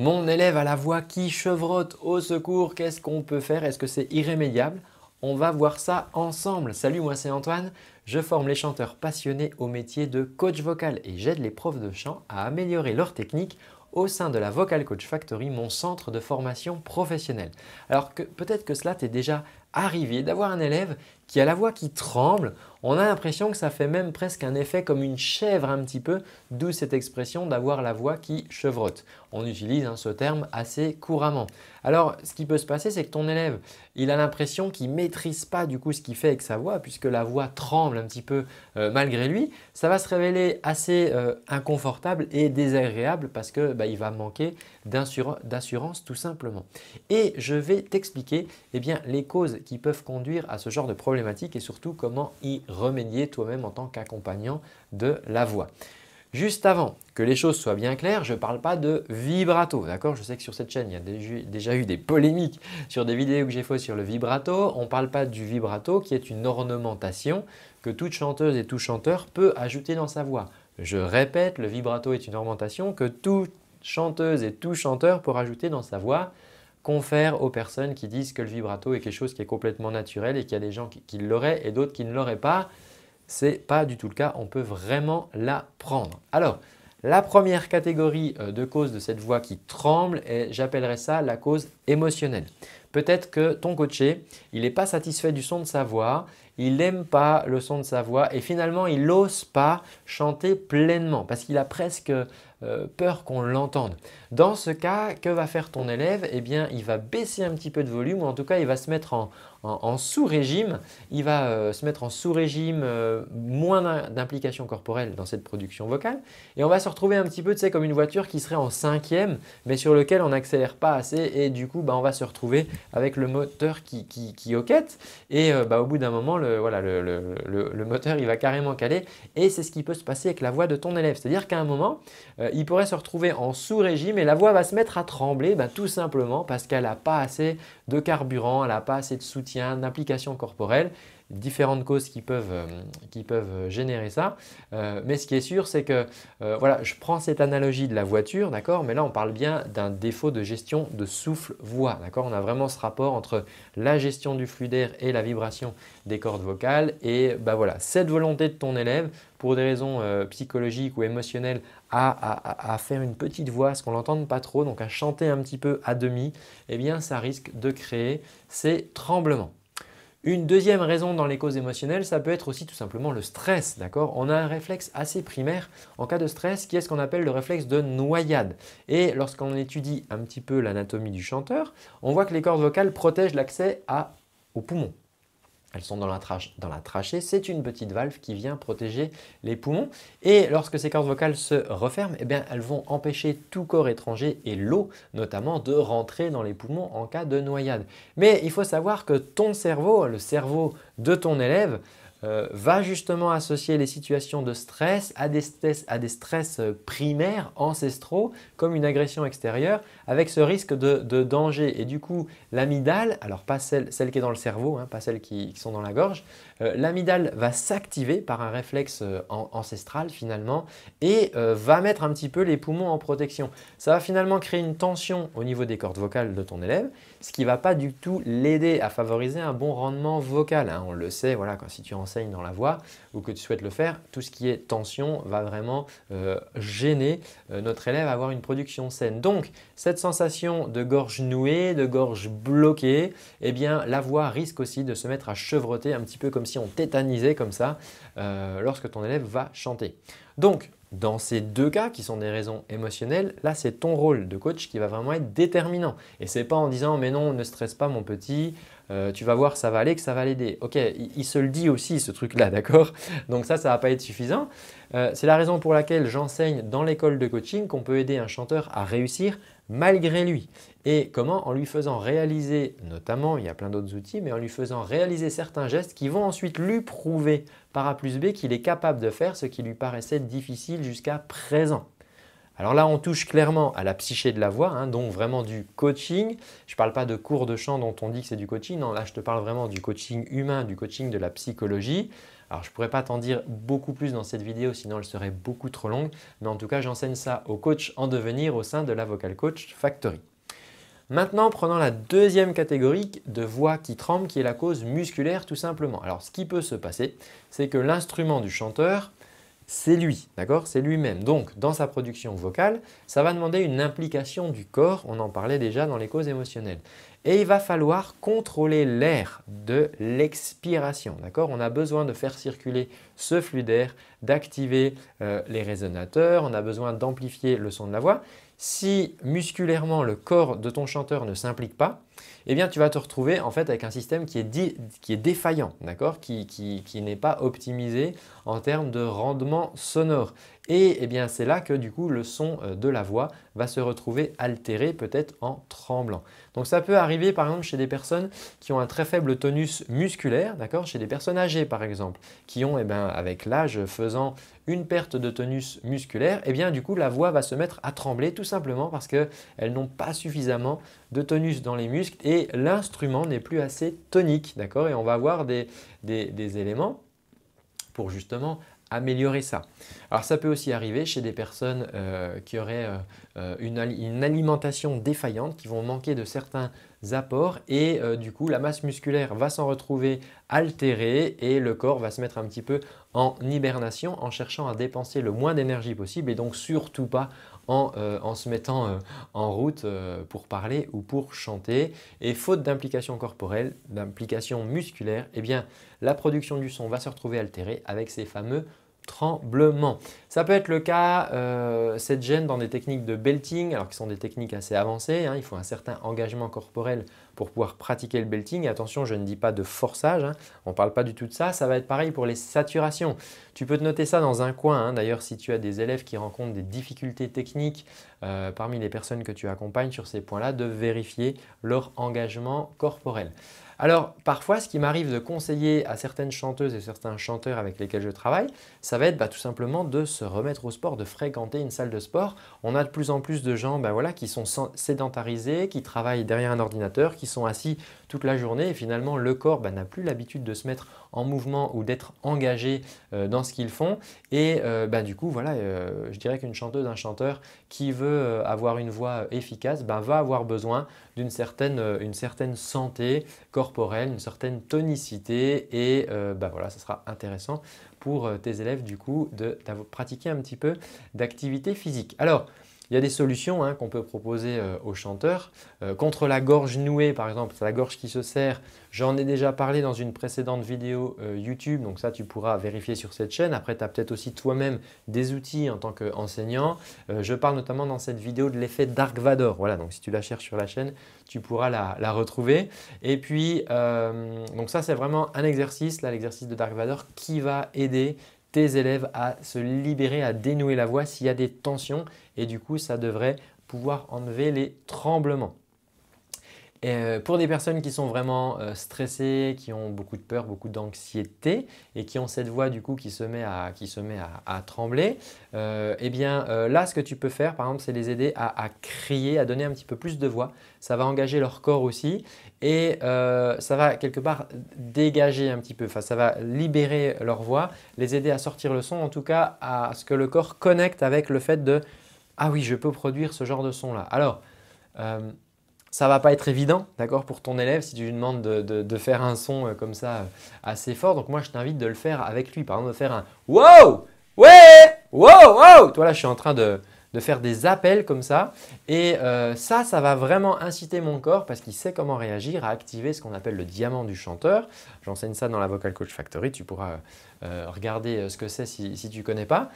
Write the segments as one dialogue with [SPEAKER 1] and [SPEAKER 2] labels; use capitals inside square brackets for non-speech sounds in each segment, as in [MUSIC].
[SPEAKER 1] Mon élève a la voix qui chevrotte, au secours, qu'est-ce qu'on peut faire Est-ce que c'est irrémédiable On va voir ça ensemble. Salut, moi c'est Antoine. Je forme les chanteurs passionnés au métier de coach vocal et j'aide les profs de chant à améliorer leur technique au sein de la Vocal Coach Factory, mon centre de formation professionnelle. Alors que peut-être que cela t'est déjà arrivé d'avoir un élève qui a la voix qui tremble, on a l'impression que ça fait même presque un effet comme une chèvre un petit peu, d'où cette expression d'avoir la voix qui chevrotte. On utilise hein, ce terme assez couramment. Alors, ce qui peut se passer, c'est que ton élève, il a l'impression qu'il ne maîtrise pas du coup ce qu'il fait avec sa voix, puisque la voix tremble un petit peu euh, malgré lui. Ça va se révéler assez euh, inconfortable et désagréable parce que bah, il va manquer d'assurance tout simplement. Et je vais t'expliquer eh les causes qui peuvent conduire à ce genre de problématique et surtout comment y remédier toi-même en tant qu'accompagnant de la voix. Juste avant que les choses soient bien claires, je ne parle pas de vibrato, d'accord Je sais que sur cette chaîne, il y a déjà eu des polémiques sur des vidéos que j'ai faites sur le vibrato. On ne parle pas du vibrato qui est une ornementation que toute chanteuse et tout chanteur peut ajouter dans sa voix. Je répète, le vibrato est une ornementation que toute chanteuse et tout chanteur peut rajouter dans sa voix confère aux personnes qui disent que le vibrato est quelque chose qui est complètement naturel et qu'il y a des gens qui, l'auraient et d'autres qui ne l'auraient pas. Ce n'est pas du tout le cas, on peut vraiment la prendre. Alors, la première catégorie euh, de cause de cette voix qui tremble, j'appellerai ça la cause émotionnelle. Peut-être que ton coaché, il n'est pas satisfait du son de sa voix, il n'aime pas le son de sa voix et finalement il n'ose pas chanter pleinement parce qu'il a presque euh, peur qu'on l'entende. Dans ce cas, que va faire ton élève Eh bien, il va baisser un petit peu de volume ou en tout cas, il va se mettre en, sous-régime. Il va euh, se mettre en sous-régime, euh, moins d'implication corporelle dans cette production vocale. Et on va se retrouver un petit peu, tu sais, comme une voiture qui serait en cinquième, mais sur lequel on n'accélère pas assez et du coup, bah, on va se retrouver avec le moteur qui, qui, hoquette. Et euh, bah, au bout d'un moment, le, voilà, le, moteur il va carrément caler. Et c'est ce qui peut se passer avec la voix de ton élève. C'est-à-dire qu'à un moment, euh, il pourrait se retrouver en sous-régime et la voix va se mettre à trembler bah, tout simplement parce qu'elle n'a pas assez de carburant, elle n'a pas assez de soutien, d'implication corporelle différentes causes qui peuvent, euh, euh, générer ça. Euh, mais ce qui est sûr, c'est que voilà, je prends cette analogie de la voiture, d'accord, mais là on parle bien d'un défaut de gestion de souffle-voix, On a vraiment ce rapport entre la gestion du flux d'air et la vibration des cordes vocales. Et bah, cette volonté de ton élève pour des raisons psychologiques ou émotionnelles à, faire une petite voix, à ce qu'on l'entende pas trop, donc à chanter un petit peu à demi, eh bien ça risque de créer ces tremblements. Une deuxième raison dans les causes émotionnelles, ça peut être aussi tout simplement le stress, d'accord On a un réflexe assez primaire en cas de stress qui est ce qu'on appelle le réflexe de noyade. Et lorsqu'on étudie un petit peu l'anatomie du chanteur, on voit que les cordes vocales protègent l'accès aux poumons elles sont dans la, dans la trachée. C'est une petite valve qui vient protéger les poumons. Et lorsque ces cordes vocales se referment, eh bien, elles vont empêcher tout corps étranger et l'eau notamment de rentrer dans les poumons en cas de noyade. Mais il faut savoir que ton cerveau, le cerveau de ton élève, euh, va justement associer les situations de stress à des stress, euh, primaires, ancestraux, comme une agression extérieure, avec ce risque de, danger. Et du coup, l'amygdale, alors pas celle, qui est dans le cerveau, hein, pas celle qui, qui, sont dans la gorge, euh, l'amidale va s'activer par un réflexe euh, ancestral finalement et euh, va mettre un petit peu les poumons en protection. Ça va finalement créer une tension au niveau des cordes vocales de ton élève, ce qui ne va pas du tout l'aider à favoriser un bon rendement vocal. Hein. On le sait, voilà, quand, si tu enseignes dans la voix ou que tu souhaites le faire, tout ce qui est tension va vraiment gêner notre élève à avoir une production saine. Donc, cette sensation de gorge nouée, de gorge bloquée, eh bien, la voix risque aussi de se mettre à chevroter un petit peu comme si on tétanisait comme ça euh, lorsque ton élève va chanter. Donc, dans ces deux cas, qui sont des raisons émotionnelles, là c'est ton rôle de coach qui va vraiment être déterminant. Et n'est pas en disant mais non, ne stresse pas mon petit, euh, tu vas voir ça va aller, que ça va l'aider. Ok, il, se le dit aussi ce truc-là, [LAUGHS] d'accord Donc ça, ça va pas être suffisant. Euh, c'est la raison pour laquelle j'enseigne dans l'école de coaching qu'on peut aider un chanteur à réussir malgré lui. Et comment En lui faisant réaliser, notamment, il y a plein d'autres outils, mais en lui faisant réaliser certains gestes qui vont ensuite lui prouver par A plus B qu'il est capable de faire ce qui lui paraissait difficile jusqu'à présent. Alors là, on touche clairement à la psyché de la voix, hein, donc vraiment du coaching. Je ne parle pas de cours de chant dont on dit que c'est du coaching, non, là je te parle vraiment du coaching humain, du coaching de la psychologie. Alors je ne pourrais pas t'en dire beaucoup plus dans cette vidéo sinon elle serait beaucoup trop longue, mais en tout cas j'enseigne ça au coach en devenir au sein de la Vocal Coach Factory. Maintenant, prenons la deuxième catégorie de voix qui tremble, qui est la cause musculaire tout simplement. Alors ce qui peut se passer, c'est que l'instrument du chanteur, c'est lui, d'accord C'est lui-même. Donc, dans sa production vocale, ça va demander une implication du corps, on en parlait déjà dans les causes émotionnelles et il va falloir contrôler l'air de l'expiration. On a besoin de faire circuler ce flux d'air, d'activer euh, les résonateurs, on a besoin d'amplifier le son de la voix. Si musculairement le corps de ton chanteur ne s'implique pas, eh bien tu vas te retrouver en fait avec un système qui est, défaillant, qui n'est pas optimisé en termes de rendement sonore. Et eh bien c'est là que du coup le son euh, de la voix va se retrouver altéré, peut-être en tremblant. Donc ça peut arriver par exemple chez des personnes qui ont un très faible tonus musculaire, d'accord Chez des personnes âgées par exemple, qui ont eh avec l'âge faisant une perte de tonus musculaire, eh bien du coup la voix va se mettre à trembler tout simplement parce qu'elles n'ont pas suffisamment de tonus dans les muscles et l'instrument n'est plus assez tonique, d'accord Et on va avoir des éléments pour justement améliorer ça. Alors ça peut aussi arriver chez des personnes euh, qui auraient euh, euh, une, alimentation défaillante, qui vont manquer de certains apports et du coup la masse musculaire va s'en retrouver altérée et le corps va se mettre un petit peu en hibernation en cherchant à dépenser le moins d'énergie possible et donc surtout pas euh, en, se mettant euh, en route euh, pour parler ou pour chanter. Et faute d'implication corporelle, d'implication musculaire, eh bien, la production du son va se retrouver altérée avec ces fameux tremblements. Ça peut être le cas, cette gêne dans des techniques de belting, alors qui sont des techniques assez avancées, hein. il faut un certain engagement corporel pour pouvoir pratiquer le belting. Attention, je ne dis pas de forçage, hein. on ne parle pas du tout de ça. Ça va être pareil pour les saturations. Tu peux te noter ça dans un coin. Hein. D'ailleurs, si tu as des élèves qui rencontrent des difficultés techniques euh, parmi les personnes que tu accompagnes sur ces points-là, de vérifier leur engagement corporel. Alors parfois, ce qui m'arrive de conseiller à certaines chanteuses et certains chanteurs avec lesquels je travaille, ça va être bah, tout simplement de se remettre au sport, de fréquenter une salle de sport. On a de plus en plus de gens bah, voilà, qui sont sédentarisés, qui travaillent derrière un ordinateur, qui sont assis toute la journée et finalement le corps bah, n'a plus l'habitude de se mettre en mouvement ou d'être engagé euh, dans ce qu'ils font. Et euh, du coup, voilà, euh, je dirais qu'une chanteuse, un chanteur qui veut avoir une voix efficace va avoir besoin d'une certaine, une certaine santé corporelle, une certaine tonicité et euh, bah voilà, ça sera intéressant pour euh, tes élèves du coup de, de pratiquer un petit peu d'activité physique. Alors, il y a des solutions hein, qu'on peut proposer euh, aux chanteurs. Euh, contre la gorge nouée, par exemple, c'est la gorge qui se serre, j'en ai déjà parlé dans une précédente vidéo euh, YouTube, donc ça tu pourras vérifier sur cette chaîne. Après, tu as peut-être aussi toi-même des outils en tant qu'enseignant. je parle notamment dans cette vidéo de l'effet Dark Vador. Voilà, donc si tu la cherches sur la chaîne, tu pourras la, retrouver. Et puis, donc ça c'est vraiment un exercice, là l'exercice de Dark Vador, qui va aider tes élèves à se libérer, à dénouer la voix s'il y a des tensions et du coup ça devrait pouvoir enlever les tremblements. Euh, pour des personnes qui sont vraiment euh, stressées, qui ont beaucoup de peur, beaucoup d'anxiété et qui ont cette voix du coup qui se met à, trembler, euh, eh bien là ce que tu peux faire par exemple c'est les aider à, crier, à donner un petit peu plus de voix. Ça va engager leur corps aussi et ça va quelque part dégager un petit peu, enfin ça va libérer leur voix, les aider à sortir le son en tout cas à ce que le corps connecte avec le fait de ah oui je peux produire ce genre de son là. Alors ça va pas être évident, d'accord, pour ton élève si tu lui demandes de, de faire un son euh, comme ça euh, assez fort. Donc moi, je t'invite de le faire avec lui. Par exemple, de faire un wow, ouais, wow, wow. Toi là, je suis en train de, de faire des appels comme ça. Et euh, ça, ça va vraiment inciter mon corps parce qu'il sait comment réagir à activer ce qu'on appelle le diamant du chanteur. J'enseigne ça dans la Vocal Coach Factory, tu pourras euh, regarder euh, ce que c'est si, tu ne connais pas.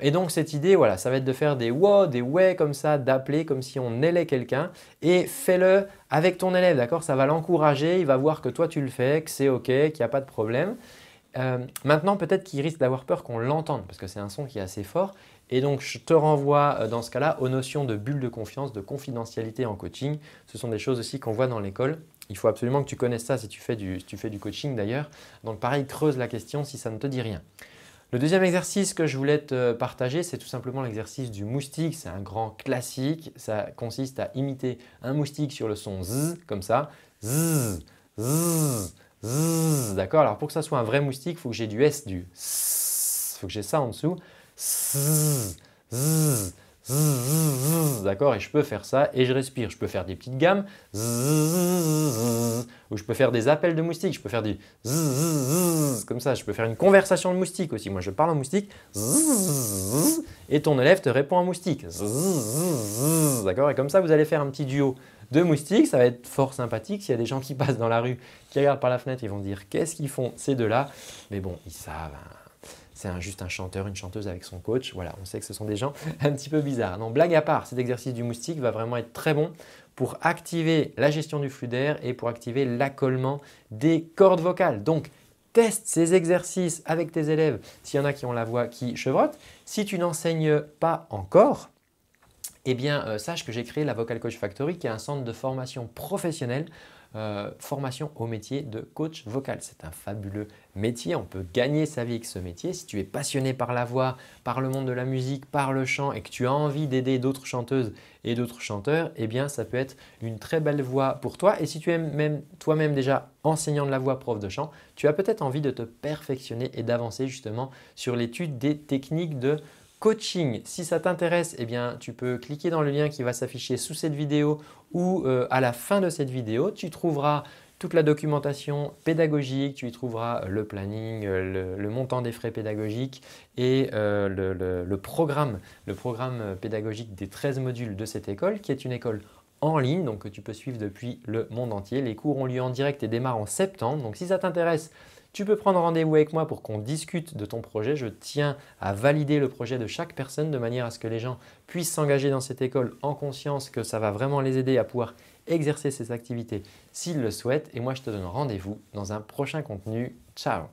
[SPEAKER 1] et donc cette idée, voilà, ça va être de faire des wow, des ouais comme ça, d'appeler comme si on ailait quelqu'un et fais-le avec ton élève, d'accord Ça va l'encourager, il va voir que toi tu le fais, que c'est OK, qu'il n'y a pas de problème. maintenant, peut-être qu'il risque d'avoir peur qu'on l'entende, parce que c'est un son qui est assez fort, et donc, je te renvoie euh, dans ce cas-là aux notions de bulle de confiance, de confidentialité en coaching. Ce sont des choses aussi qu'on voit dans l'école. Il faut absolument que tu connaisses ça si tu fais du, coaching d'ailleurs. Donc, pareil, creuse la question si ça ne te dit rien. Le deuxième exercice que je voulais te partager, c'est tout simplement l'exercice du moustique. C'est un grand classique. Ça consiste à imiter un moustique sur le son z, comme ça. Z, z, z. D'accord Alors pour que ça soit un vrai moustique, il faut que j'ai du s, du s. Il faut que j'ai ça en dessous. D'accord Et je peux faire ça et je respire. Je peux faire des petites gammes. Ou je peux faire des appels de moustiques. Je peux faire du comme ça. Je peux faire une conversation de moustique aussi. Moi, je parle en moustique. Et ton élève te répond en moustique. D'accord Et comme ça, vous allez faire un petit duo de moustiques. Ça va être fort sympathique. S'il y a des gens qui passent dans la rue, qui regardent par la fenêtre, ils vont dire Qu'est-ce qu'ils font ces deux-là Mais bon, ils savent. Hein c'est un, juste un chanteur, une chanteuse avec son coach. Voilà, on sait que ce sont des gens [LAUGHS] un petit peu bizarres. Non, blague à part, cet exercice du moustique va vraiment être très bon pour activer la gestion du flux d'air et pour activer l'accollement des cordes vocales. Donc, teste ces exercices avec tes élèves s'il y en a qui ont la voix qui chevrotte. Si tu n'enseignes pas encore, eh bien, euh, sache que j'ai créé la Vocal Coach Factory qui est un centre de formation professionnelle euh, formation au métier de coach vocal. C'est un fabuleux métier, on peut gagner sa vie avec ce métier. Si tu es passionné par la voix, par le monde de la musique, par le chant et que tu as envie d'aider d'autres chanteuses et d'autres chanteurs, eh bien ça peut être une très belle voie pour toi. Et si tu es même toi-même déjà enseignant de la voix, prof de chant, tu as peut-être envie de te perfectionner et d'avancer justement sur l'étude des techniques de coaching. Si ça t'intéresse, eh bien, tu peux cliquer dans le lien qui va s'afficher sous cette vidéo ou euh, à la fin de cette vidéo. Tu trouveras toute la documentation pédagogique, tu y trouveras le planning, euh, le, montant des frais pédagogiques et euh, le, programme, le programme pédagogique des 13 modules de cette école qui est une école en ligne, donc que tu peux suivre depuis le monde entier. Les cours ont lieu en direct et démarrent en septembre. Donc si ça t'intéresse, tu peux prendre rendez-vous avec moi pour qu'on discute de ton projet. Je tiens à valider le projet de chaque personne de manière à ce que les gens puissent s'engager dans cette école en conscience que ça va vraiment les aider à pouvoir exercer ces activités s'ils le souhaitent. Et moi, je te donne rendez-vous dans un prochain contenu. Ciao